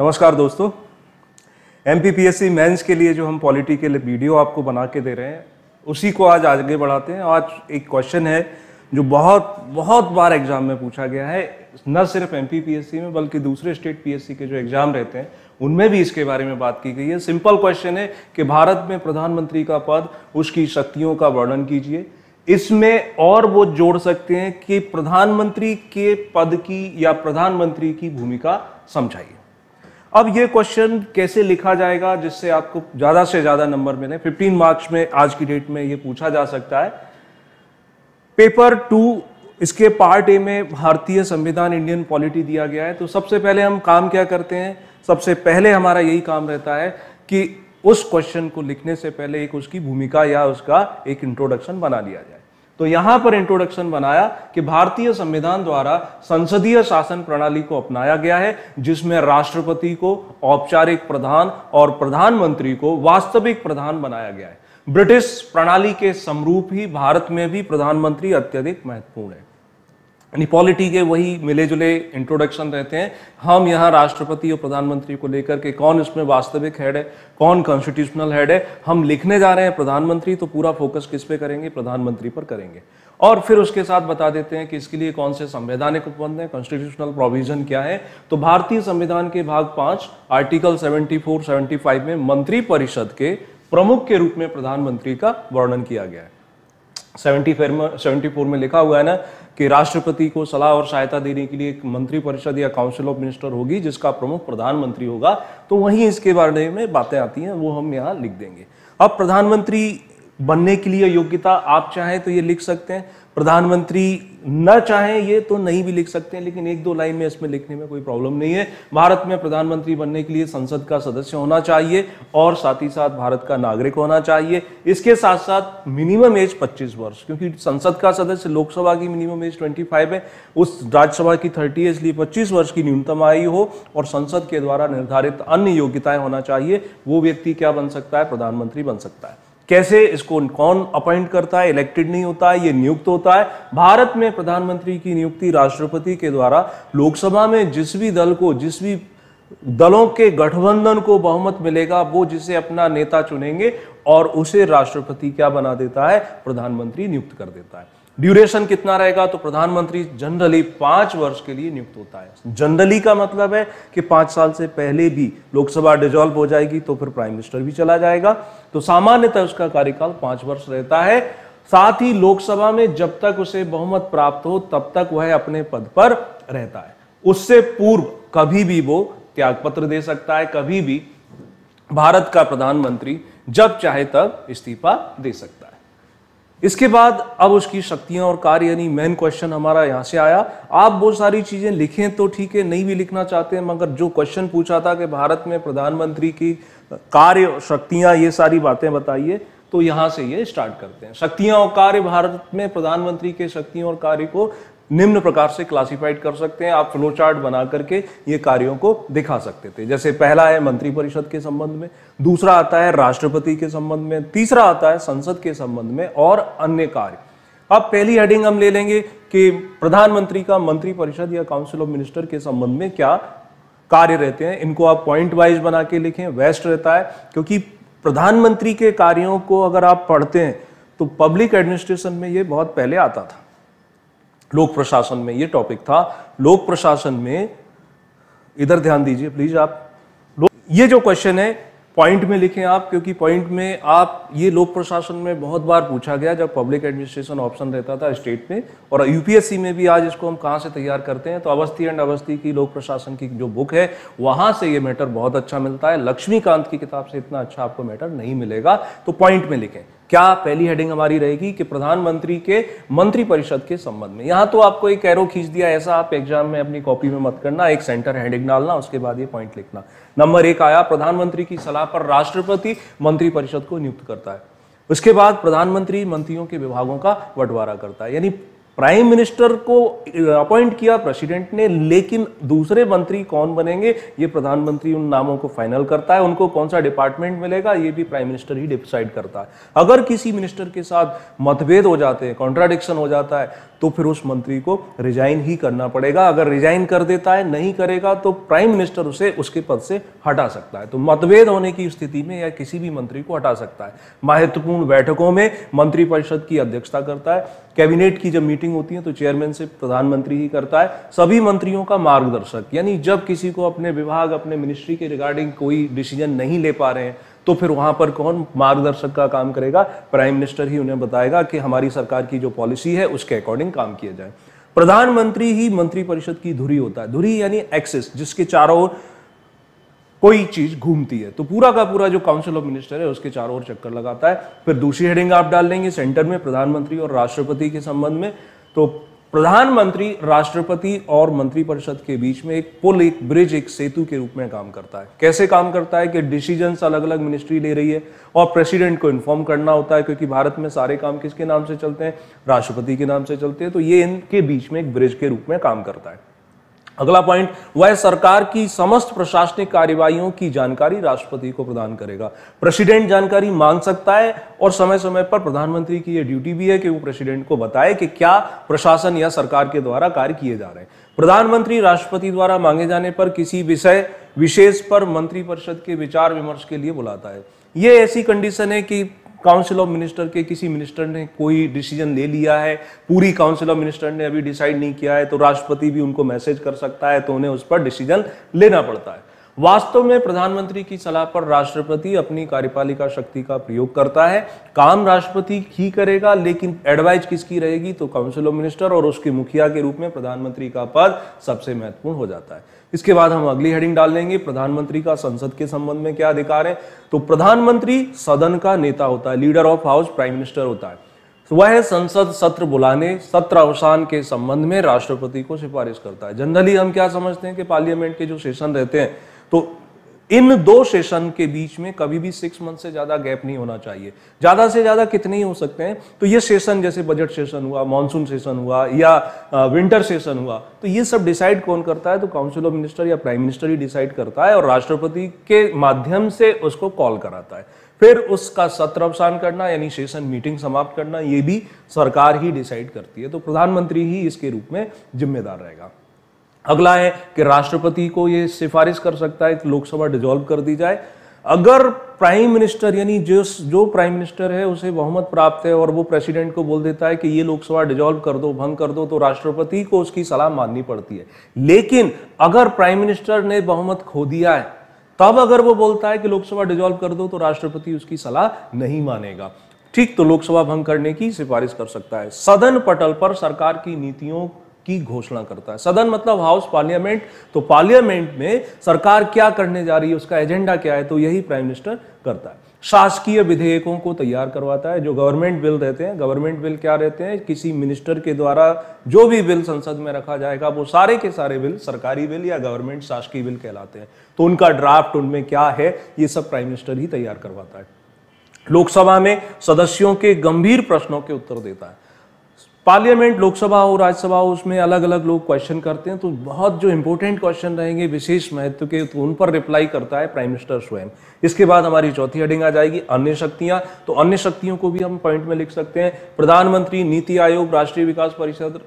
नमस्कार दोस्तों M P P S C के लिए जो हम पॉलिटी के लिए वीडियो आपको बना के दे रहे हैं उसी को आज आगे बढ़ाते हैं आज एक क्वेश्चन है जो बहुत बहुत बार एग्जाम में पूछा गया है न सिर्फ M P P S C में बल्कि दूसरे स्टेट पी एस सी के जो एग्जाम रहते हैं उनमें भी इसके बारे में बात की गई है सिंपल क्वेश्चन है कि भारत में प्रधानमंत्री का पद उसकी शक्तियों का वर्णन कीजिए इसमें और वो जोड़ सकते हैं कि प्रधानमंत्री के पद की या प्रधानमंत्री की भूमिका समझाइए अब ये क्वेश्चन कैसे लिखा जाएगा जिससे आपको ज़्यादा से ज़्यादा नंबर मिले 15 मार्क्स में आज की डेट में ये पूछा जा सकता है पेपर टू इसके पार्ट ए में भारतीय संविधान इंडियन पॉलिटी दिया गया है तो सबसे पहले हम काम क्या करते हैं सबसे पहले हमारा यही काम रहता है कि उस क्वेश्चन को लिखने से पहले एक उसकी भूमिका या उसका एक इंट्रोडक्शन बना लिया जाए तो यहां पर इंट्रोडक्शन बनाया कि भारतीय संविधान द्वारा संसदीय शासन प्रणाली को अपनाया गया है जिसमें राष्ट्रपति को औपचारिक प्रधान और प्रधानमंत्री को वास्तविक प्रधान बनाया गया है ब्रिटिश प्रणाली के समरूप ही भारत में भी प्रधानमंत्री अत्यधिक महत्वपूर्ण है निपॉलिटी के वही मिले जुले इंट्रोडक्शन रहते हैं हम यहाँ राष्ट्रपति और प्रधानमंत्री को लेकर के कौन इसमें वास्तविक हेड है कौन कॉन्स्टिट्यूशनल हेड है हम लिखने जा रहे हैं प्रधानमंत्री तो पूरा फोकस किस पे करेंगे प्रधानमंत्री पर करेंगे और फिर उसके साथ बता देते हैं कि इसके लिए कौन से संवैधानिक उपबंध हैं कॉन्स्टिट्यूशनल प्रोविजन क्या है तो भारतीय संविधान के भाग पांच आर्टिकल सेवेंटी फोर में मंत्री परिषद के प्रमुख के रूप में प्रधानमंत्री का वर्णन किया गया है सेवेंटी फेर में सेवेंटी फोर में लिखा हुआ है ना कि राष्ट्रपति को सलाह और सहायता देने के लिए एक मंत्री परिषद या काउंसिल ऑफ मिनिस्टर होगी जिसका प्रमुख प्रधानमंत्री होगा तो वहीं इसके बारे में बातें आती हैं वो हम यहाँ लिख देंगे अब प्रधानमंत्री बनने के लिए योग्यता आप चाहें तो ये लिख सकते हैं प्रधानमंत्री न चाहें ये तो नहीं भी लिख सकते हैं लेकिन एक दो लाइन में इसमें लिखने में कोई प्रॉब्लम नहीं है भारत में प्रधानमंत्री बनने के लिए संसद का सदस्य होना चाहिए और साथ ही साथ भारत का नागरिक होना चाहिए इसके साथ साथ मिनिमम एज 25 वर्ष क्योंकि संसद का सदस्य लोकसभा की मिनिमम एज 25 है उस राज्यसभा की थर्टी है इसलिए पच्चीस वर्ष की न्यूनतम आयु हो और संसद के द्वारा निर्धारित अन्य योग्यताएं होना चाहिए वो व्यक्ति क्या बन सकता है प्रधानमंत्री बन सकता है कैसे इसको कौन अपॉइंट करता है इलेक्टेड नहीं होता है ये नियुक्त होता है भारत में प्रधानमंत्री की नियुक्ति राष्ट्रपति के द्वारा लोकसभा में जिस भी दल को जिस भी दलों के गठबंधन को बहुमत मिलेगा वो जिसे अपना नेता चुनेंगे और उसे राष्ट्रपति क्या बना देता है प्रधानमंत्री नियुक्त कर देता है ड्यूरेशन कितना रहेगा तो प्रधानमंत्री जनरली पांच वर्ष के लिए नियुक्त होता है जनरली का मतलब है कि पांच साल से पहले भी लोकसभा डिजॉल्व हो जाएगी तो फिर प्राइम मिनिस्टर भी चला जाएगा तो सामान्यतः उसका कार्यकाल पांच वर्ष रहता है साथ ही लोकसभा में जब तक उसे बहुमत प्राप्त हो तब तक वह अपने पद पर रहता है उससे पूर्व कभी भी वो त्यागपत्र दे सकता है कभी भी भारत का प्रधानमंत्री जब चाहे तब इस्तीफा दे सकता है इसके बाद अब उसकी शक्तियां और कार्य यानी मेन क्वेश्चन हमारा यहाँ से आया आप वो सारी चीज़ें लिखें तो ठीक है नहीं भी लिखना चाहते हैं मगर जो क्वेश्चन पूछा था कि भारत में प्रधानमंत्री की कार्य शक्तियां ये सारी बातें बताइए तो यहां से ये स्टार्ट करते हैं शक्तियां और कार्य भारत में प्रधानमंत्री के शक्तियों और कार्य को निम्न प्रकार से क्लासिफाइड कर सकते हैं आप फ्लो चार्ट बना करके ये कार्यों को दिखा सकते थे जैसे पहला है मंत्रिपरिषद के संबंध में दूसरा आता है राष्ट्रपति के संबंध में तीसरा आता है संसद के संबंध में और अन्य कार्य अब पहली हेडिंग हम ले लेंगे कि प्रधानमंत्री का मंत्रिपरिषद या काउंसिल ऑफ मिनिस्टर के संबंध में क्या कार्य रहते हैं इनको आप पॉइंट वाइज बना के लिखें वेस्ट रहता है क्योंकि प्रधानमंत्री के कार्यों को अगर आप पढ़ते हैं तो पब्लिक एडमिनिस्ट्रेशन में ये बहुत पहले आता था लोक प्रशासन में ये टॉपिक था लोक प्रशासन में इधर ध्यान दीजिए प्लीज आप ये जो क्वेश्चन है पॉइंट में लिखें आप क्योंकि पॉइंट में आप ये लोक प्रशासन में बहुत बार पूछा गया जब पब्लिक एडमिनिस्ट्रेशन ऑप्शन रहता था स्टेट में और यूपीएससी में भी आज इसको हम कहाँ से तैयार करते हैं तो अवस्थी एंड अवस्थी की लोक प्रशासन की जो बुक है वहाँ से ये मैटर बहुत अच्छा मिलता है लक्ष्मीकांत की किताब से इतना अच्छा आपको मैटर नहीं मिलेगा तो पॉइंट में लिखें क्या पहली हेडिंग हमारी रहेगी कि प्रधानमंत्री के मंत्रिपरिषद के संबंध में यहां तो आपको एक एरो खींच दिया ऐसा आप एग्जाम में अपनी कॉपी में मत करना एक सेंटर हेडिंग डालना उसके बाद ये पॉइंट लिखना नंबर एक आया प्रधानमंत्री की सलाह पर राष्ट्रपति मंत्रिपरिषद को नियुक्त करता है उसके बाद प्रधानमंत्री मंत्रियों के विभागों का बंटवारा करता है यानी प्राइम मिनिस्टर को अपॉइंट uh, किया प्रेसिडेंट ने लेकिन दूसरे मंत्री कौन बनेंगे ये प्रधानमंत्री उन नामों को फाइनल करता है उनको कौन सा डिपार्टमेंट मिलेगा ये भी प्राइम मिनिस्टर ही डिसाइड करता है अगर किसी मिनिस्टर के साथ मतभेद हो जाते हैं कॉन्ट्राडिक्शन हो जाता है तो फिर उस मंत्री को रिजाइन ही करना पड़ेगा अगर रिजाइन कर देता है नहीं करेगा तो प्राइम मिनिस्टर उसे उसके पद से हटा सकता है तो मतभेद होने की स्थिति में या किसी भी मंत्री को हटा सकता है महत्वपूर्ण बैठकों में मंत्रिपरिषद की अध्यक्षता करता है कैबिनेट की जब मीटिंग मीटिंग होती है तो चेयरमैन से प्रधानमंत्री ही करता है सभी मंत्रियों का मार्गदर्शक यानी जब किसी को अपने विभाग अपने मिनिस्ट्री के रिगार्डिंग कोई डिसीजन नहीं ले पा रहे हैं तो फिर वहां पर कौन मार्गदर्शक का काम करेगा प्राइम मिनिस्टर ही उन्हें बताएगा कि हमारी सरकार की जो पॉलिसी है उसके अकॉर्डिंग काम किया जाए प्रधानमंत्री ही मंत्रिपरिषद की धुरी होता है धुरी यानी एक्सेस जिसके चारों ओर कोई चीज घूमती है तो पूरा का पूरा जो काउंसिल ऑफ मिनिस्टर है उसके चारों ओर चक्कर लगाता है फिर दूसरी हेडिंग आप डाल लेंगे सेंटर में प्रधानमंत्री और राष्ट्रपति के संबंध में तो प्रधानमंत्री राष्ट्रपति और मंत्रिपरिषद के बीच में एक पुल एक ब्रिज एक सेतु के रूप में काम करता है कैसे काम करता है कि डिसीजन अलग अलग मिनिस्ट्री ले रही है और प्रेसिडेंट को इन्फॉर्म करना होता है क्योंकि भारत में सारे काम किसके नाम से चलते हैं राष्ट्रपति के नाम से चलते हैं तो ये इनके बीच में एक ब्रिज के रूप में काम करता है अगला पॉइंट वह सरकार की समस्त प्रशासनिक कार्यवाही की जानकारी राष्ट्रपति को प्रदान करेगा प्रेसिडेंट जानकारी मांग सकता है और समय समय पर प्रधानमंत्री की यह ड्यूटी भी है कि वो प्रेसिडेंट को बताए कि क्या प्रशासन या सरकार के द्वारा कार्य किए जा रहे हैं प्रधानमंत्री राष्ट्रपति द्वारा मांगे जाने पर किसी विषय विशेष पर मंत्रिपरिषद के विचार विमर्श के लिए बुलाता है ये ऐसी कंडीशन है कि काउंसिल ऑफ मिनिस्टर के किसी मिनिस्टर ने कोई डिसीजन ले लिया है पूरी काउंसिल ऑफ मिनिस्टर ने अभी डिसाइड नहीं किया है तो राष्ट्रपति भी उनको मैसेज कर सकता है तो उन्हें उस पर डिसीजन लेना पड़ता है वास्तव में प्रधानमंत्री की सलाह पर राष्ट्रपति अपनी कार्यपालिका शक्ति का प्रयोग करता है काम राष्ट्रपति ही करेगा लेकिन एडवाइज किसकी रहेगी तो काउंसिल ऑफ मिनिस्टर और उसके मुखिया के रूप में प्रधानमंत्री का पद सबसे महत्वपूर्ण हो जाता है इसके बाद हम अगली हेडिंग डाल लेंगे प्रधानमंत्री का संसद के संबंध में क्या अधिकार है तो प्रधानमंत्री सदन का नेता होता है leader of house prime minister होता है तो वह संसद सत्र बुलाने सत्र अवसान के संबंध में राष्ट्रपति को सिफारिश करता है जनरली हम क्या समझते हैं कि पार्लियामेंट के जो सेशन रहते हैं तो इन दो सेशन के बीच में कभी भी सिक्स मंथ से ज्यादा गैप नहीं होना चाहिए ज्यादा से ज्यादा कितने ही हो सकते हैं तो ये सेशन जैसे बजट सेशन हुआ मानसून सेशन हुआ या विंटर सेशन हुआ तो ये सब डिसाइड कौन करता है तो काउंसिल ऑफ मिनिस्टर या प्राइम मिनिस्टर ही डिसाइड करता है और राष्ट्रपति के माध्यम से उसको कॉल कराता है फिर उसका सत्र अवसान करना यानी सेशन मीटिंग समाप्त करना ये भी सरकार ही डिसाइड करती है तो प्रधानमंत्री ही इसके रूप में जिम्मेदार रहेगा अगला है कि राष्ट्रपति को ये सिफारिश कर सकता है कि लोकसभा डिजॉल्व कर दी जाए अगर प्राइम मिनिस्टर यानी जो जो प्राइम मिनिस्टर है उसे बहुमत प्राप्त है और वो प्रेसिडेंट को बोल देता है कि ये लोकसभा डिजॉल्व कर दो भंग कर दो तो राष्ट्रपति को उसकी सलाह माननी पड़ती है लेकिन अगर प्राइम मिनिस्टर ने बहुमत खो दिया है तब अगर वो बोलता है कि लोकसभा डिजॉल्व कर दो तो राष्ट्रपति उसकी सलाह नहीं मानेगा ठीक तो लोकसभा भंग करने की सिफारिश कर सकता है सदन पटल पर सरकार की नीतियों की घोषणा करता है सदन मतलब हाउस पार्लियामेंट तो पार्लियामेंट में सरकार क्या करने जा रही है उसका एजेंडा क्या है तो यही प्राइम मिनिस्टर करता है शासकीय विधेयकों को तैयार करवाता है जो गवर्नमेंट बिल रहते हैं गवर्नमेंट बिल क्या रहते हैं किसी मिनिस्टर के द्वारा जो भी बिल संसद में रखा जाएगा वो सारे के सारे बिल सरकारी बिल या गवर्नमेंट शासकीय बिल कहलाते हैं तो उनका ड्राफ्ट उनमें क्या है ये सब प्राइम मिनिस्टर ही तैयार करवाता है लोकसभा में सदस्यों के गंभीर प्रश्नों के उत्तर देता है पार्लियामेंट लोकसभा हो राज्यसभा हो उसमें अलग अलग लोग क्वेश्चन करते हैं तो बहुत जो इंपॉर्टेंट क्वेश्चन रहेंगे विशेष महत्व के तो उन पर रिप्लाई करता है प्राइम मिनिस्टर स्वयं इसके बाद हमारी चौथी हेडिंग आ जाएगी अन्य शक्तियां तो अन्य शक्तियों को भी हम पॉइंट में लिख सकते हैं प्रधानमंत्री नीति आयोग राष्ट्रीय विकास परिषद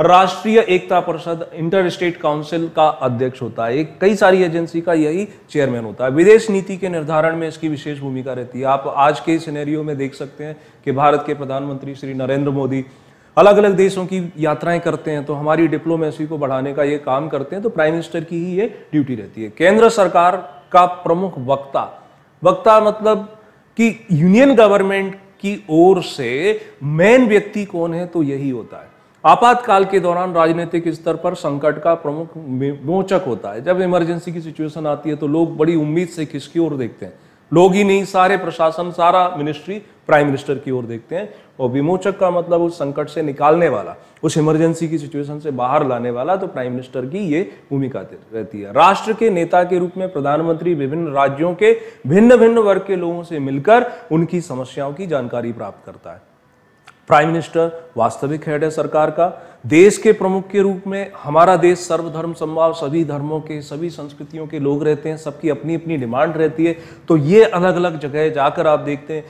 राष्ट्रीय एकता परिषद इंटर स्टेट काउंसिल का अध्यक्ष होता है कई सारी एजेंसी का यही चेयरमैन होता है विदेश नीति के निर्धारण में इसकी विशेष भूमिका रहती है आप आज के सिनेरियो में देख सकते हैं कि भारत के प्रधानमंत्री श्री नरेंद्र मोदी अलग अलग देशों की यात्राएं करते हैं तो हमारी डिप्लोमेसी को बढ़ाने का ये काम करते हैं तो प्राइम मिनिस्टर की ही ये ड्यूटी रहती है केंद्र सरकार का प्रमुख वक्ता वक्ता मतलब कि यूनियन गवर्नमेंट की ओर से मेन व्यक्ति कौन है तो यही होता है आपातकाल के दौरान राजनीतिक स्तर पर संकट का प्रमुख मोचक होता है जब इमरजेंसी की सिचुएशन आती है तो लोग बड़ी उम्मीद से किसकी ओर देखते हैं लोग ही नहीं सारे प्रशासन सारा मिनिस्ट्री प्राइम मिनिस्टर की ओर देखते हैं और विमोचक का मतलब उस संकट से निकालने वाला उस इमरजेंसी की सिचुएशन से बाहर लाने वाला तो प्राइम मिनिस्टर की ये भूमिका रहती है राष्ट्र के नेता के रूप में प्रधानमंत्री विभिन्न राज्यों के भिन्न भिन्न वर्ग के लोगों से मिलकर उनकी समस्याओं की जानकारी प्राप्त करता है प्राइम मिनिस्टर वास्तविक हेड है सरकार का देश के प्रमुख के रूप में हमारा देश सर्वधर्म संभाव सभी धर्मों के सभी संस्कृतियों के लोग रहते हैं सबकी अपनी अपनी डिमांड रहती है तो ये अलग अलग जगह जाकर आप देखते हैं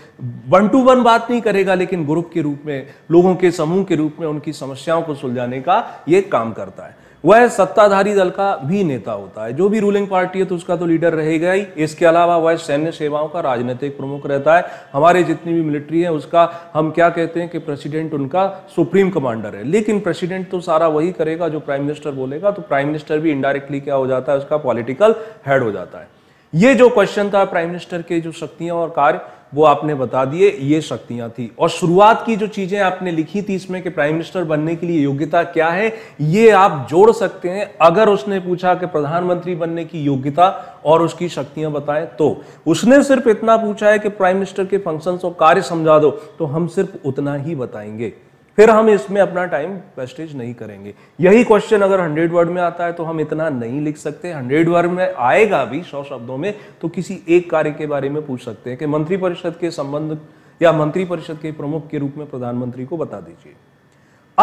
वन टू वन बात नहीं करेगा लेकिन ग्रुप के रूप में लोगों के समूह के रूप में उनकी समस्याओं को सुलझाने का ये काम करता है वह सत्ताधारी दल का भी नेता होता है जो भी रूलिंग पार्टी है तो उसका तो लीडर रहेगा ही इसके अलावा वह सैन्य सेवाओं का राजनीतिक प्रमुख रहता है हमारे जितनी भी मिलिट्री है उसका हम क्या कहते हैं कि प्रेसिडेंट उनका सुप्रीम कमांडर है लेकिन प्रेसिडेंट तो सारा वही करेगा जो प्राइम मिनिस्टर बोलेगा तो प्राइम मिनिस्टर भी इनडायरेक्टली क्या हो जाता है उसका पॉलिटिकल हेड हो जाता है ये जो क्वेश्चन था प्राइम मिनिस्टर के जो शक्तियां और कार्य वो आपने बता दिए ये शक्तियां थी और शुरुआत की जो चीजें आपने लिखी थी इसमें कि प्राइम मिनिस्टर बनने के लिए योग्यता क्या है ये आप जोड़ सकते हैं अगर उसने पूछा कि प्रधानमंत्री बनने की योग्यता और उसकी शक्तियां बताएं तो उसने सिर्फ इतना पूछा है कि प्राइम मिनिस्टर के फंक्शंस और कार्य समझा दो तो हम सिर्फ उतना ही बताएंगे फिर हम इसमें अपना टाइम वेस्टेज नहीं करेंगे यही क्वेश्चन अगर हंड्रेड वर्ड में आता है तो हम इतना नहीं लिख सकते हंड्रेड वर्ड में आएगा भी सौ शब्दों में तो किसी एक कार्य के बारे में पूछ सकते हैं कि मंत्रिपरिषद के संबंध या मंत्रिपरिषद के प्रमुख के रूप में प्रधानमंत्री को बता दीजिए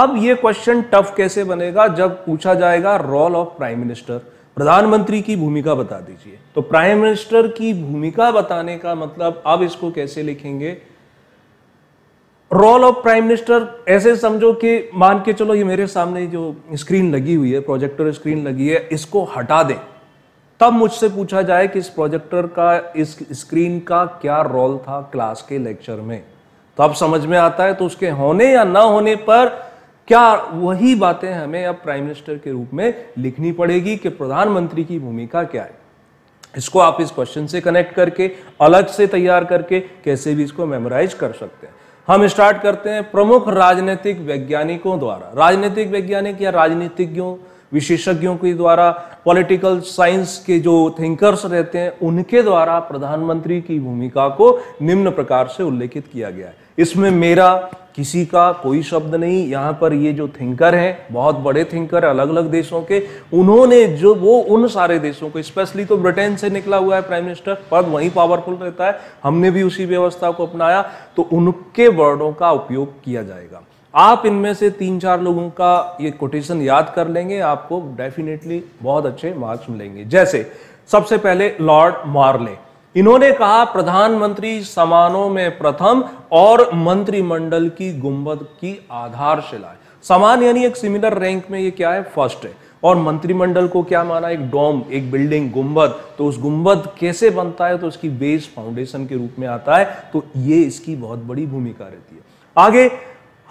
अब यह क्वेश्चन टफ कैसे बनेगा जब पूछा जाएगा रोल ऑफ प्राइम मिनिस्टर प्रधानमंत्री की भूमिका बता दीजिए तो प्राइम मिनिस्टर की भूमिका बताने का मतलब अब इसको कैसे लिखेंगे रोल ऑफ प्राइम मिनिस्टर ऐसे समझो कि मान के चलो ये मेरे सामने जो स्क्रीन लगी हुई है प्रोजेक्टर स्क्रीन लगी है इसको हटा दें तब मुझसे पूछा जाए कि इस प्रोजेक्टर का इस स्क्रीन का क्या रोल था क्लास के लेक्चर में तो अब समझ में आता है तो उसके होने या ना होने पर क्या वही बातें हमें अब प्राइम मिनिस्टर के रूप में लिखनी पड़ेगी कि प्रधानमंत्री की भूमिका क्या है इसको आप इस क्वेश्चन से कनेक्ट करके अलग से तैयार करके कैसे भी इसको मेमोराइज कर सकते हैं हम स्टार्ट करते हैं प्रमुख राजनीतिक वैज्ञानिकों द्वारा राजनीतिक वैज्ञानिक या राजनीतिज्ञों विशेषज्ञों के द्वारा पॉलिटिकल साइंस के जो थिंकर्स रहते हैं उनके द्वारा प्रधानमंत्री की भूमिका को निम्न प्रकार से उल्लेखित किया गया है इसमें मेरा किसी का कोई शब्द नहीं यहाँ पर ये जो थिंकर हैं बहुत बड़े थिंकर अलग अलग देशों के उन्होंने जो वो उन सारे देशों को स्पेशली तो ब्रिटेन से निकला हुआ है प्राइम मिनिस्टर पद वहीं पावरफुल रहता है हमने भी उसी व्यवस्था को अपनाया तो उनके वर्डों का उपयोग किया जाएगा आप इनमें से तीन चार लोगों का ये कोटेशन याद कर लेंगे आपको डेफिनेटली बहुत अच्छे मार्क्स मिलेंगे जैसे सबसे पहले लॉर्ड मार्ले इन्होंने कहा प्रधानमंत्री समानों में प्रथम और मंत्रिमंडल की गुंबद की आधारशिला समान यानी एक सिमिलर रैंक में ये क्या है फर्स्ट है और मंत्रिमंडल को क्या माना एक डोम एक बिल्डिंग गुंबद तो उस गुंबद कैसे बनता है तो उसकी बेस फाउंडेशन के रूप में आता है तो ये इसकी बहुत बड़ी भूमिका रहती है आगे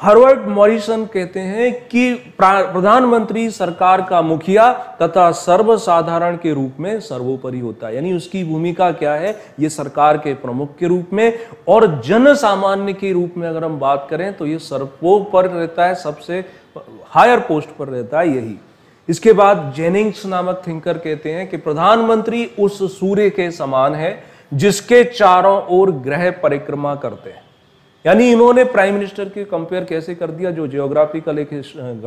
हर्वर्ड मॉरिसन कहते हैं कि प्रधानमंत्री सरकार का मुखिया तथा सर्वसाधारण के रूप में सर्वोपरि होता है यानी उसकी भूमिका क्या है ये सरकार के प्रमुख के रूप में और जन सामान्य के रूप में अगर हम बात करें तो ये सर्वोपर रहता है सबसे हायर पोस्ट पर रहता है यही इसके बाद जेनिंग्स नामक थिंकर कहते हैं कि प्रधानमंत्री उस सूर्य के समान है जिसके चारों ओर ग्रह परिक्रमा करते हैं यानी इन्होंने प्राइम मिनिस्टर के कंपेयर कैसे कर दिया जो जियोग्राफिकल एक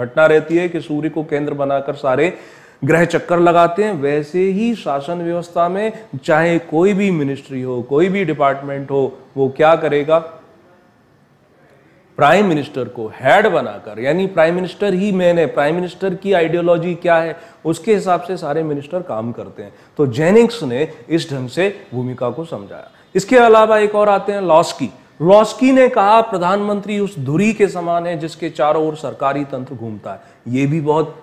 घटना रहती है कि सूर्य को केंद्र बनाकर सारे ग्रह चक्कर लगाते हैं वैसे ही शासन व्यवस्था में चाहे कोई भी मिनिस्ट्री हो कोई भी डिपार्टमेंट हो वो क्या करेगा प्राइम मिनिस्टर को हेड बनाकर यानी प्राइम मिनिस्टर ही मैन है प्राइम मिनिस्टर की आइडियोलॉजी क्या है उसके हिसाब से सारे मिनिस्टर काम करते हैं तो जेनिक्स ने इस ढंग से भूमिका को समझाया इसके अलावा एक और आते हैं लॉस की रोस्की ने कहा प्रधानमंत्री उस धुरी के समान है जिसके चारों ओर सरकारी तंत्र घूमता है ये भी बहुत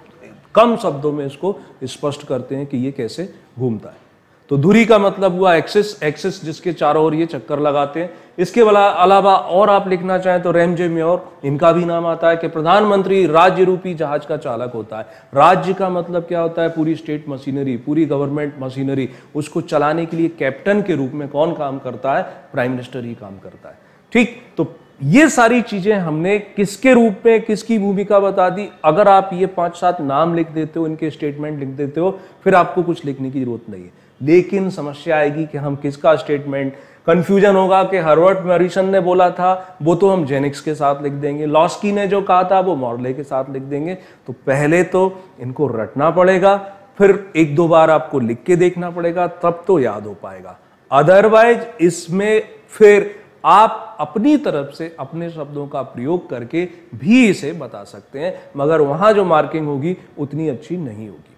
कम शब्दों में इसको स्पष्ट करते हैं कि ये कैसे घूमता है तो धुरी का मतलब हुआ एक्सिस एक्सिस जिसके चारों ओर ये चक्कर लगाते हैं इसके अलावा और आप लिखना चाहें तो रेमजे म्योर इनका भी नाम आता है कि प्रधानमंत्री राज्य रूपी जहाज का चालक होता है राज्य का मतलब क्या होता है पूरी स्टेट मशीनरी पूरी गवर्नमेंट मशीनरी उसको चलाने के लिए कैप्टन के रूप में कौन काम करता है प्राइम मिनिस्टर ही काम करता है ठीक तो ये सारी चीजें हमने किसके रूप में किसकी भूमिका बता दी अगर आप ये पांच सात नाम लिख देते हो इनके स्टेटमेंट लिख देते हो फिर आपको कुछ लिखने की जरूरत नहीं है लेकिन समस्या आएगी कि हम किसका स्टेटमेंट कंफ्यूजन होगा कि हर्वर्ट मरिसन ने बोला था वो तो हम जेनिक्स के साथ लिख देंगे लॉस्की ने जो कहा था वो मॉर्ले के साथ लिख देंगे तो पहले तो इनको रटना पड़ेगा फिर एक दो बार आपको लिख के देखना पड़ेगा तब तो याद हो पाएगा अदरवाइज इसमें फिर आप अपनी तरफ से अपने शब्दों का प्रयोग करके भी इसे बता सकते हैं मगर वहां जो मार्किंग होगी उतनी अच्छी नहीं होगी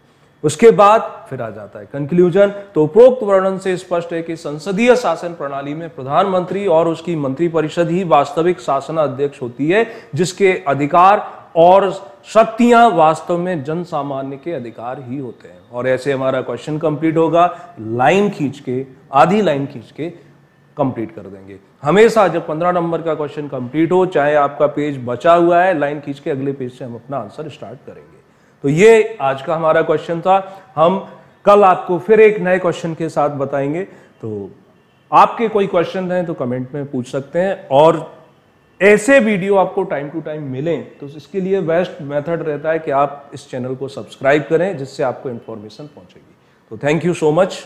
उसके बाद फिर आ जाता है कंक्लूजन तो उपरोक्त वर्णन से स्पष्ट है कि संसदीय शासन प्रणाली में प्रधानमंत्री और उसकी मंत्रिपरिषद ही वास्तविक शासनाध्यक्ष होती है जिसके अधिकार और शक्तियां वास्तव में जन सामान्य के अधिकार ही होते हैं और ऐसे हमारा क्वेश्चन कंप्लीट होगा लाइन खींच के आधी लाइन खींच के कंप्लीट कर देंगे हमेशा जब पंद्रह नंबर का क्वेश्चन कंप्लीट हो चाहे आपका पेज बचा हुआ है लाइन खींच के अगले पेज से हम अपना आंसर स्टार्ट करेंगे तो ये आज का हमारा क्वेश्चन था हम कल आपको फिर एक नए क्वेश्चन के साथ बताएंगे तो आपके कोई क्वेश्चन हैं तो कमेंट में पूछ सकते हैं और ऐसे वीडियो आपको टाइम टू टाइम मिलें तो इसके लिए बेस्ट मेथड रहता है कि आप इस चैनल को सब्सक्राइब करें जिससे आपको इन्फॉर्मेशन पहुंचेगी तो थैंक यू सो मच